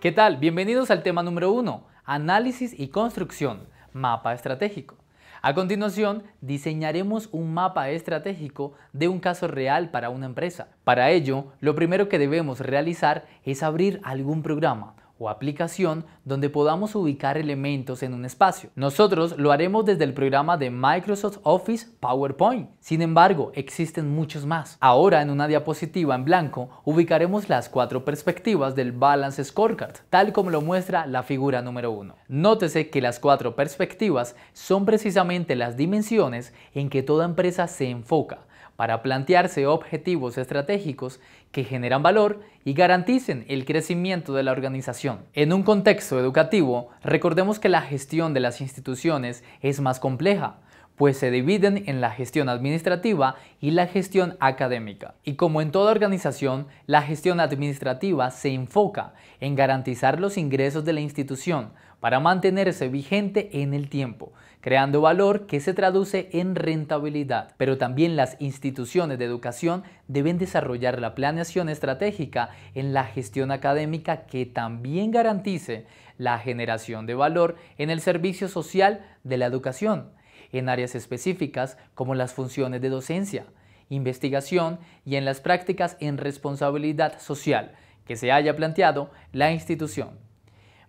¿Qué tal? Bienvenidos al tema número 1, análisis y construcción, mapa estratégico. A continuación, diseñaremos un mapa estratégico de un caso real para una empresa. Para ello, lo primero que debemos realizar es abrir algún programa, o aplicación donde podamos ubicar elementos en un espacio. Nosotros lo haremos desde el programa de Microsoft Office PowerPoint. Sin embargo, existen muchos más. Ahora en una diapositiva en blanco ubicaremos las cuatro perspectivas del Balance Scorecard, tal como lo muestra la figura número 1. Nótese que las cuatro perspectivas son precisamente las dimensiones en que toda empresa se enfoca para plantearse objetivos estratégicos que generan valor y garanticen el crecimiento de la organización. En un contexto educativo, recordemos que la gestión de las instituciones es más compleja, pues se dividen en la gestión administrativa y la gestión académica. Y como en toda organización, la gestión administrativa se enfoca en garantizar los ingresos de la institución para mantenerse vigente en el tiempo, creando valor que se traduce en rentabilidad. Pero también las instituciones de educación deben desarrollar la planeación estratégica en la gestión académica que también garantice la generación de valor en el servicio social de la educación, en áreas específicas como las funciones de docencia, investigación y en las prácticas en responsabilidad social que se haya planteado la institución.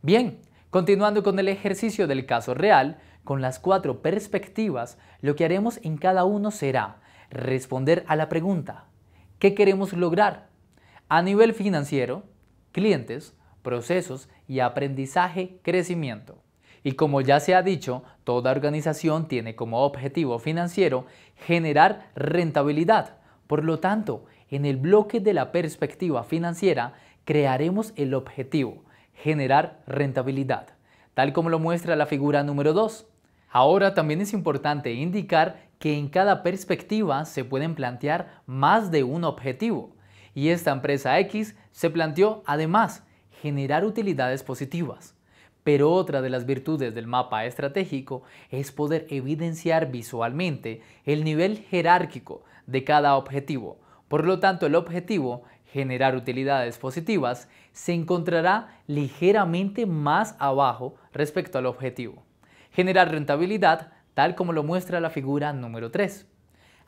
Bien, continuando con el ejercicio del caso real, con las cuatro perspectivas, lo que haremos en cada uno será responder a la pregunta, ¿qué queremos lograr? A nivel financiero, clientes, procesos y aprendizaje, crecimiento. Y como ya se ha dicho, toda organización tiene como objetivo financiero generar rentabilidad. Por lo tanto, en el bloque de la perspectiva financiera crearemos el objetivo, generar rentabilidad, tal como lo muestra la figura número 2. Ahora también es importante indicar que en cada perspectiva se pueden plantear más de un objetivo. Y esta empresa X se planteó además generar utilidades positivas. Pero otra de las virtudes del mapa estratégico es poder evidenciar visualmente el nivel jerárquico de cada objetivo. Por lo tanto, el objetivo, generar utilidades positivas, se encontrará ligeramente más abajo respecto al objetivo generar rentabilidad, tal como lo muestra la figura número 3.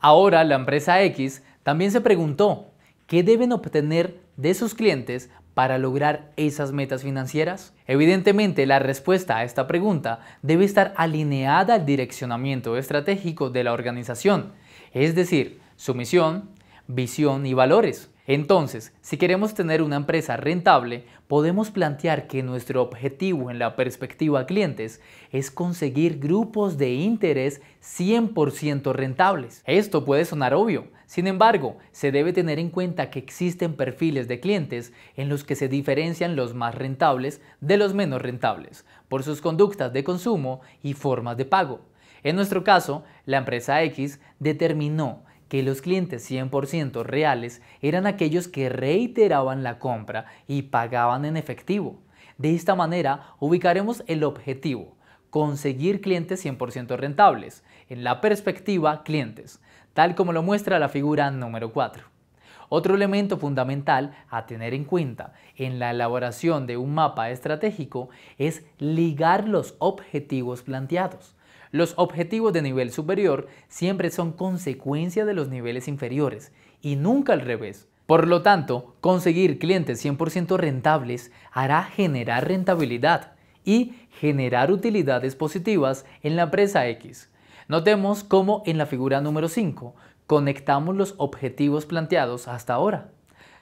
Ahora la empresa X también se preguntó, ¿qué deben obtener de sus clientes para lograr esas metas financieras? Evidentemente, la respuesta a esta pregunta debe estar alineada al direccionamiento estratégico de la organización, es decir, su misión, visión y valores. Entonces, si queremos tener una empresa rentable, podemos plantear que nuestro objetivo en la perspectiva clientes es conseguir grupos de interés 100% rentables. Esto puede sonar obvio, sin embargo, se debe tener en cuenta que existen perfiles de clientes en los que se diferencian los más rentables de los menos rentables, por sus conductas de consumo y formas de pago. En nuestro caso, la empresa X determinó que los clientes 100% reales eran aquellos que reiteraban la compra y pagaban en efectivo. De esta manera ubicaremos el objetivo, conseguir clientes 100% rentables, en la perspectiva clientes, tal como lo muestra la figura número 4. Otro elemento fundamental a tener en cuenta en la elaboración de un mapa estratégico es ligar los objetivos planteados. Los objetivos de nivel superior siempre son consecuencia de los niveles inferiores y nunca al revés. Por lo tanto, conseguir clientes 100% rentables hará generar rentabilidad y generar utilidades positivas en la empresa X. Notemos cómo en la figura número 5 conectamos los objetivos planteados hasta ahora.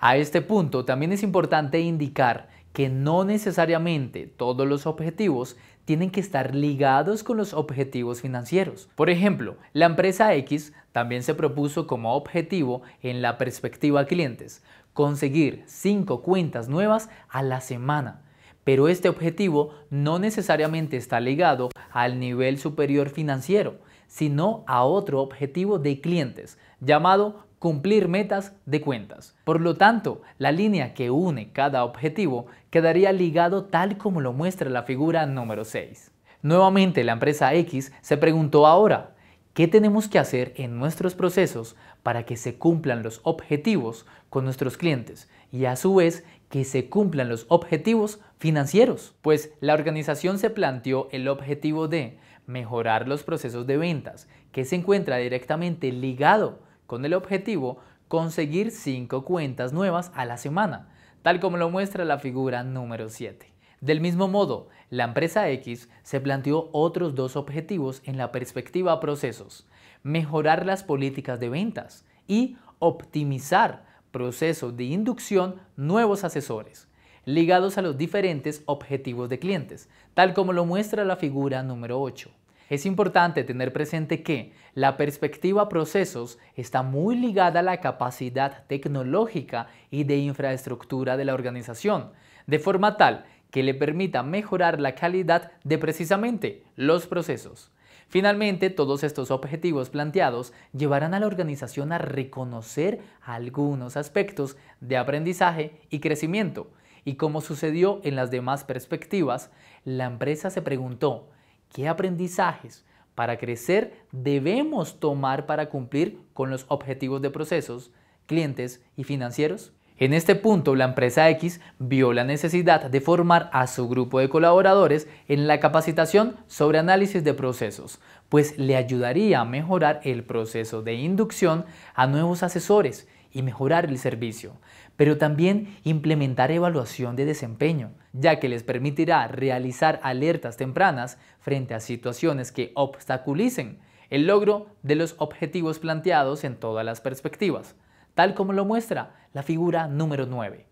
A este punto también es importante indicar que no necesariamente todos los objetivos tienen que estar ligados con los objetivos financieros. Por ejemplo, la empresa X también se propuso como objetivo en la perspectiva clientes conseguir 5 cuentas nuevas a la semana. Pero este objetivo no necesariamente está ligado al nivel superior financiero, sino a otro objetivo de clientes llamado cumplir metas de cuentas. Por lo tanto, la línea que une cada objetivo quedaría ligado tal como lo muestra la figura número 6. Nuevamente la empresa X se preguntó ahora, ¿qué tenemos que hacer en nuestros procesos para que se cumplan los objetivos con nuestros clientes y a su vez que se cumplan los objetivos financieros? Pues la organización se planteó el objetivo de mejorar los procesos de ventas, que se encuentra directamente ligado con el objetivo conseguir 5 cuentas nuevas a la semana, tal como lo muestra la figura número 7. Del mismo modo, la empresa X se planteó otros dos objetivos en la perspectiva procesos, mejorar las políticas de ventas y optimizar procesos de inducción nuevos asesores, ligados a los diferentes objetivos de clientes, tal como lo muestra la figura número 8. Es importante tener presente que la perspectiva procesos está muy ligada a la capacidad tecnológica y de infraestructura de la organización, de forma tal que le permita mejorar la calidad de precisamente los procesos. Finalmente, todos estos objetivos planteados llevarán a la organización a reconocer algunos aspectos de aprendizaje y crecimiento. Y como sucedió en las demás perspectivas, la empresa se preguntó, ¿Qué aprendizajes para crecer debemos tomar para cumplir con los objetivos de procesos, clientes y financieros? En este punto, la empresa X vio la necesidad de formar a su grupo de colaboradores en la capacitación sobre análisis de procesos, pues le ayudaría a mejorar el proceso de inducción a nuevos asesores y mejorar el servicio, pero también implementar evaluación de desempeño, ya que les permitirá realizar alertas tempranas frente a situaciones que obstaculicen el logro de los objetivos planteados en todas las perspectivas, tal como lo muestra la figura número 9.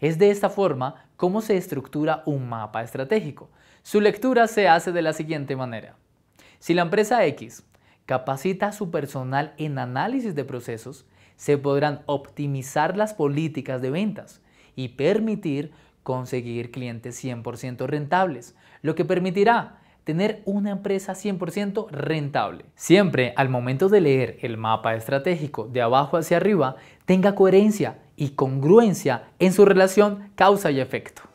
Es de esta forma cómo se estructura un mapa estratégico. Su lectura se hace de la siguiente manera. Si la empresa X capacita a su personal en análisis de procesos, se podrán optimizar las políticas de ventas y permitir conseguir clientes 100% rentables, lo que permitirá tener una empresa 100% rentable. Siempre al momento de leer el mapa estratégico de abajo hacia arriba, tenga coherencia y congruencia en su relación causa y efecto.